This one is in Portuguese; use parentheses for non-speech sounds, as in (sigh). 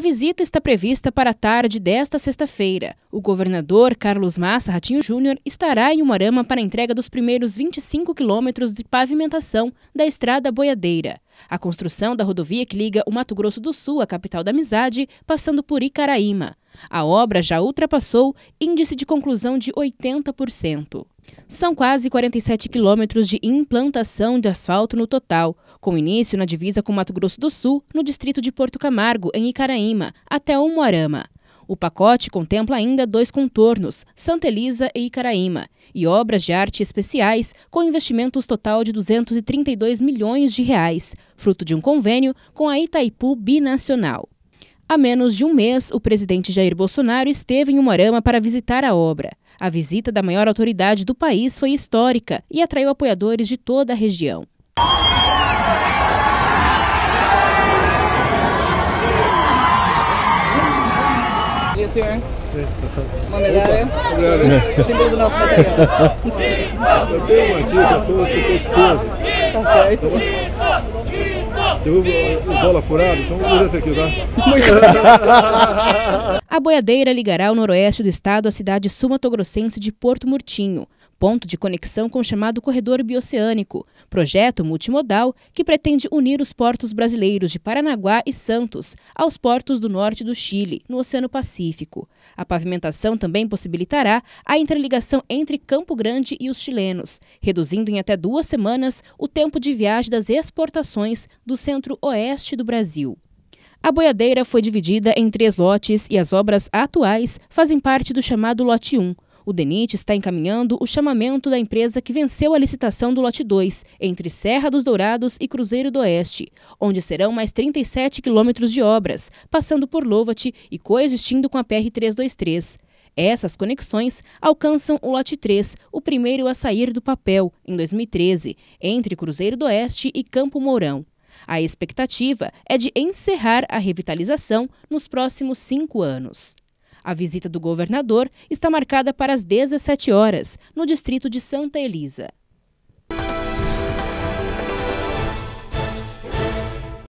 A visita está prevista para a tarde desta sexta-feira. O governador Carlos Massa Ratinho Júnior estará em Umarama para a entrega dos primeiros 25 quilômetros de pavimentação da Estrada Boiadeira. A construção da rodovia que liga o Mato Grosso do Sul à capital da Amizade, passando por Icaraíma. A obra já ultrapassou índice de conclusão de 80%. São quase 47 quilômetros de implantação de asfalto no total, com início na divisa com Mato Grosso do Sul, no distrito de Porto Camargo, em Icaraíma, até Umuarama. O pacote contempla ainda dois contornos, Santa Elisa e Icaraíma, e obras de arte especiais com investimentos total de 232 milhões de reais, fruto de um convênio com a Itaipu Binacional. Há menos de um mês, o presidente Jair Bolsonaro esteve em Umarama para visitar a obra. A visita da maior autoridade do país foi histórica e atraiu apoiadores de toda a região. Dia, senhor. Uma medalha. O símbolo do nosso batalhão. Eu tenho uma dica, sou supersticioso. Tá certo. Eu viu o dólar furado? Então usa esse aqui, tá? Muito (laughs) A boiadeira ligará o noroeste do estado à cidade sumatogrossense de Porto Murtinho, ponto de conexão com o chamado Corredor Bioceânico, projeto multimodal que pretende unir os portos brasileiros de Paranaguá e Santos aos portos do norte do Chile, no Oceano Pacífico. A pavimentação também possibilitará a interligação entre Campo Grande e os chilenos, reduzindo em até duas semanas o tempo de viagem das exportações do centro-oeste do Brasil. A boiadeira foi dividida em três lotes e as obras atuais fazem parte do chamado Lote 1. O DENIT está encaminhando o chamamento da empresa que venceu a licitação do lote 2, entre Serra dos Dourados e Cruzeiro do Oeste, onde serão mais 37 quilômetros de obras, passando por Lovat e coexistindo com a PR-323. Essas conexões alcançam o lote 3, o primeiro a sair do papel, em 2013, entre Cruzeiro do Oeste e Campo Mourão. A expectativa é de encerrar a revitalização nos próximos cinco anos. A visita do governador está marcada para as 17 horas, no distrito de Santa Elisa.